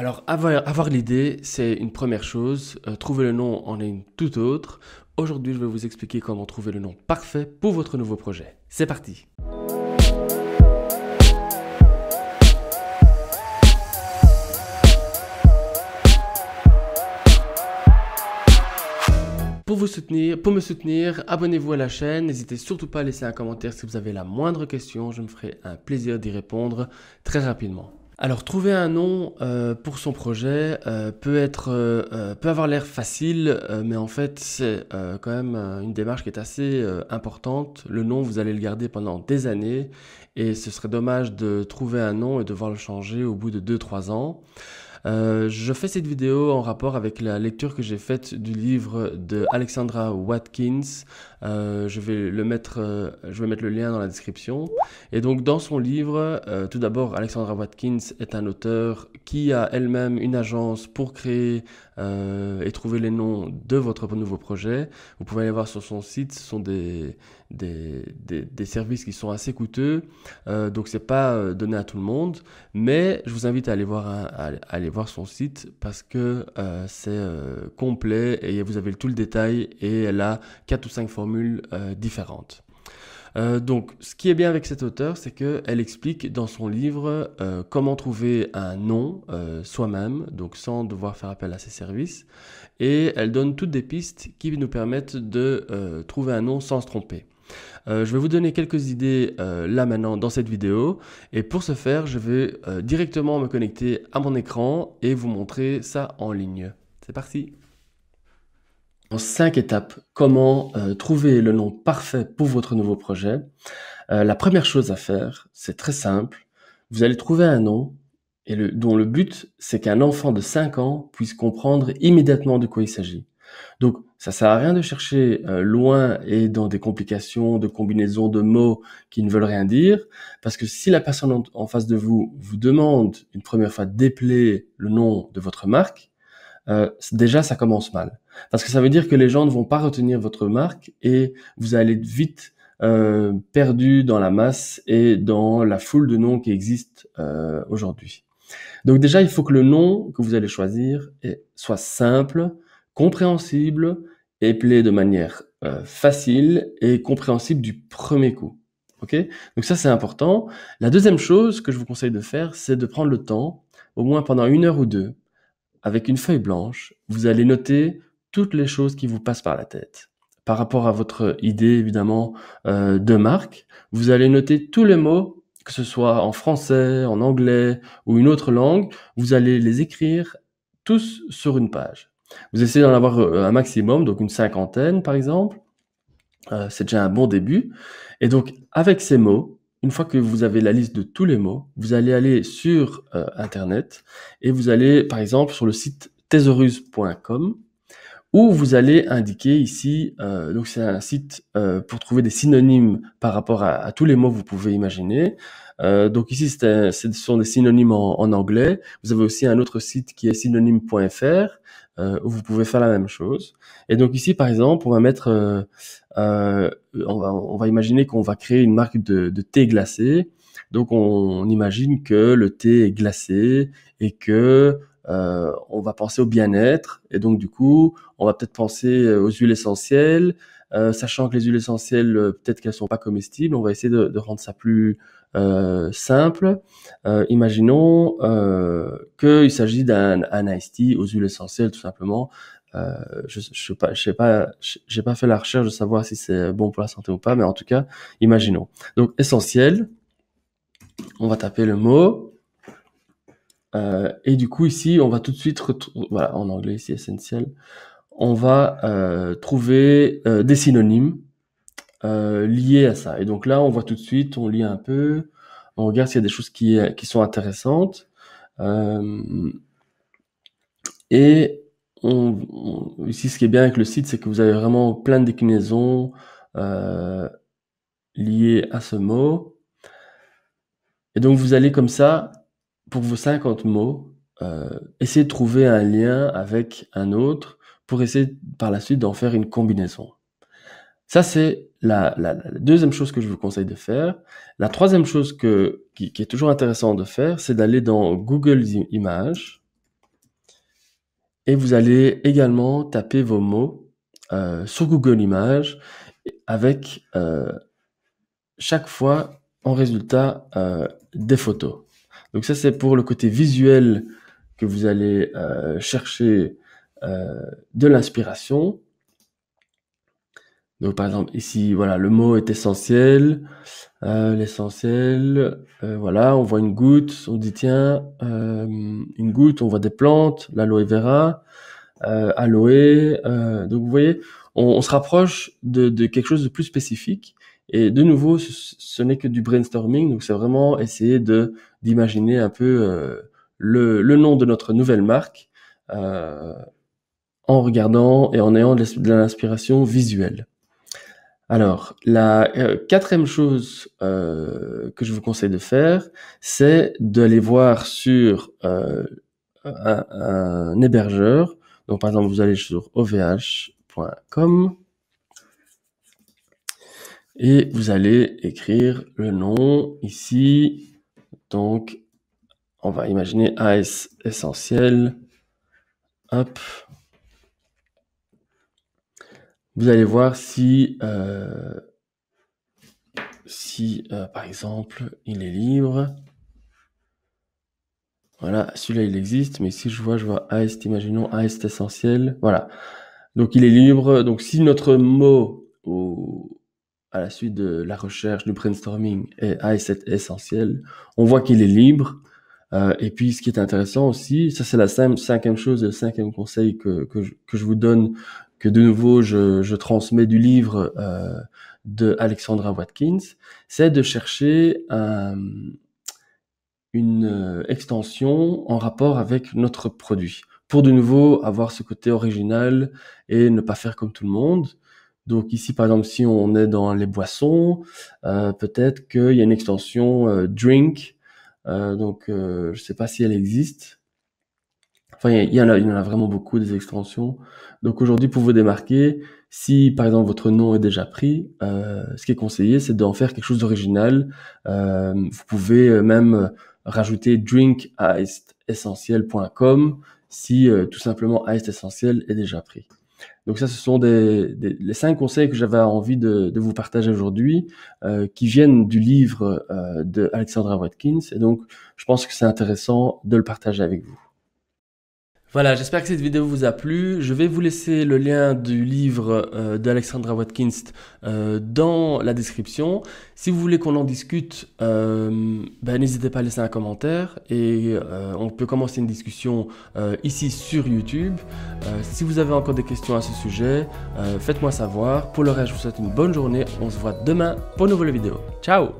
Alors, avoir, l'idée, c'est une première chose. Euh, trouver le nom en est une toute autre. Aujourd'hui, je vais vous expliquer comment trouver le nom parfait pour votre nouveau projet. C'est parti Pour vous soutenir, pour me soutenir, abonnez-vous à la chaîne. N'hésitez surtout pas à laisser un commentaire si vous avez la moindre question. Je me ferai un plaisir d'y répondre très rapidement. Alors trouver un nom euh, pour son projet euh, peut être euh, peut avoir l'air facile, mais en fait c'est quand même une démarche qui est assez importante. Le nom vous allez le garder pendant des années et ce serait dommage de trouver un nom et devoir le changer au bout de 2-3 ans. Euh, je fais cette vidéo en rapport avec la lecture que j'ai faite du livre de Alexandra Watkins. Euh, je vais le mettre, euh, je vais mettre le lien dans la description. Et donc dans son livre, tout d'abord, Alexandra Watkins est un auteur qui a elle-même une agence pour créer et trouver les noms de votre nouveau projet. Vous pouvez aller voir sur son site, ce sont des des, services qui sont assez coûteux, donc c'est pas donné à tout le monde. Mais je vous invite à aller voir, à aller voir son site parce que euh, c'est euh, complet et vous avez tout le détail et elle a quatre ou cinq formules euh, différentes. donc, ce qui est bien avec cet auteur, c'est qu'elle explique dans son livre comment trouver un nom soi-même, donc sans devoir faire appel à ses services, et elle donne toutes des pistes qui nous permettent de trouver un nom sans se tromper. Euh, je vais vous donner quelques idées euh, là maintenant dans cette vidéo et pour ce faire je vais euh, directement me connecter à mon écran et vous montrer ça en ligne. C'est parti En 5 étapes, comment trouver le nom parfait pour votre nouveau projet La première chose à faire, c'est très simple, vous allez trouver un nom et dont le but c'est qu'un enfant de 5 ans puisse comprendre immédiatement de quoi il s'agit. Donc, ça sert à rien de chercher euh, loin et dans des complications, de combinaisons de mots qui ne veulent rien dire, parce que si la personne en, face de vous vous demande une première fois d'épeler le nom de votre marque, euh, déjà ça commence mal, parce que ça veut dire que les gens ne vont pas retenir votre marque et vous allez vite euh, perdu dans la masse et dans la foule de noms qui existent euh, aujourd'hui. Donc déjà, il faut que le nom que vous allez choisir soit simple, compréhensible et plaît de manière euh, facile et compréhensible du premier coup. Ok Donc ça c'est important. La deuxième chose que je vous conseille de faire, c'est de prendre le temps, au moins pendant une heure ou deux, avec une feuille blanche, vous allez noter toutes les choses qui vous passent par la tête. Par rapport à votre idée évidemment euh, de marque, vous allez noter tous les mots, que ce soit en français, en anglais ou une autre langue, vous allez les écrire tous sur une page. Vous essayez d'en avoir euh, un maximum, donc une cinquantaine par exemple. Euh, c'est déjà un bon début. Et donc avec ces mots, une fois que vous avez la liste de tous les mots, vous allez aller sur euh, Internet et vous allez par exemple sur le site thesaurus.com où vous allez indiquer ici, donc c'est un site pour trouver des synonymes par rapport à, tous les mots que vous pouvez imaginer. donc ici, ce sont des synonymes en, anglais. Vous avez aussi un autre site qui est synonyme.fr. Euh, vous pouvez faire la même chose. Et donc ici, par exemple, on va mettre, euh, euh, on, va, imaginer qu'on va créer une marque de, thé glacé. Donc on, imagine que le thé est glacé et que euh, on va penser au bien-être et donc du coup, on va peut-être penser euh, aux huiles essentielles, euh, sachant que les huiles essentielles, peut-être qu'elles sont pas comestibles, on va essayer de, rendre ça plus simple. imaginons qu'il s'agit d'un un aux huiles essentielles tout simplement. je, je sais pas, je sais j'ai pas fait la recherche de savoir si c'est bon pour la santé ou pas, mais en tout cas, imaginons. Donc essentiel, on va taper le mot euh, et du coup, ici, on va tout de suite, voilà, en anglais, c'est essentiel, on va euh, trouver euh, des synonymes liés à ça. Et donc là, on voit tout de suite, on lit un peu, on regarde s'il y a des choses qui, qui sont intéressantes. et on, ici, ce qui est bien avec le site, c'est que vous avez vraiment plein de déclinaisons liées à ce mot. Et donc, vous allez comme ça pour vos 50 mots, euh, essayez de trouver un lien avec un autre pour essayer par la suite d'en faire une combinaison. Ça, c'est la, deuxième chose que je vous conseille de faire. La troisième chose qui, est toujours intéressant de faire, c'est d'aller dans Google Images et vous allez également taper vos mots euh, sur Google Images avec euh, chaque fois en résultat des photos. Donc ça, c'est pour le côté visuel que vous allez euh, chercher euh, de l'inspiration. Donc par exemple ici, voilà, le mot est essentiel, euh, l'essentiel, euh, voilà, on voit une goutte, on dit tiens, euh, une goutte, on voit des plantes, l'aloe vera, euh, aloe, donc vous voyez, on, on se rapproche de, de quelque chose de plus spécifique. Et de nouveau, ce n'est que du brainstorming, donc c'est vraiment essayer de d'imaginer un peu euh, le, le, nom de notre nouvelle marque euh, en regardant et en ayant de l'inspiration visuelle. Alors, la euh, quatrième chose que je vous conseille de faire, c'est d'aller voir sur un, un, hébergeur. Donc, par exemple, vous allez sur ovh.com et vous allez écrire le nom ici donc, on va imaginer AS essentiel. Hop. Vous allez voir si, euh, si euh, par exemple, il est libre. Voilà, celui-là, il existe, mais si je vois, je vois as. imaginons A.S. essentiel. Voilà. Donc, il est libre. Donc, si notre mot ou à la suite de la recherche, du brainstorming, et à ah, est essentiel. On voit qu'il est libre. Euh, et puis, ce qui est intéressant aussi, ça c'est la cinquième chose, le cinquième conseil que, que, je, que je vous donne, que de nouveau je, je transmets du livre euh, de Alexandra Watkins, c'est de chercher euh, une euh, extension en rapport avec notre produit, pour de nouveau avoir ce côté original et ne pas faire comme tout le monde. Donc ici, par exemple, si on est dans les boissons, euh, peut-être qu'il y a une extension euh, drink. Euh, donc je ne sais pas si elle existe. Enfin, il y, en a, il en a vraiment beaucoup des extensions. Donc aujourd'hui, pour vous démarquer, si par exemple votre nom est déjà pris, ce qui est conseillé, c'est d'en faire quelque chose d'original. vous pouvez même rajouter drink si tout simplement Ice Essentiel est déjà pris. Donc ça, ce sont des, les cinq conseils que j'avais envie de, vous partager aujourd'hui, euh, qui viennent du livre euh, de Alexandra Watkins. Et donc, je pense que c'est intéressant de le partager avec vous. Voilà, j'espère que cette vidéo vous a plu. Je vais vous laisser le lien du livre euh, d'Alexandra Watkins euh, dans la description. Si vous voulez qu'on en discute, euh, ben, n'hésitez pas à laisser un commentaire et on peut commencer une discussion ici sur YouTube. si vous avez encore des questions à ce sujet, faites-moi savoir. Pour le reste, je vous souhaite une bonne journée. On se voit demain pour une nouvelle vidéo. Ciao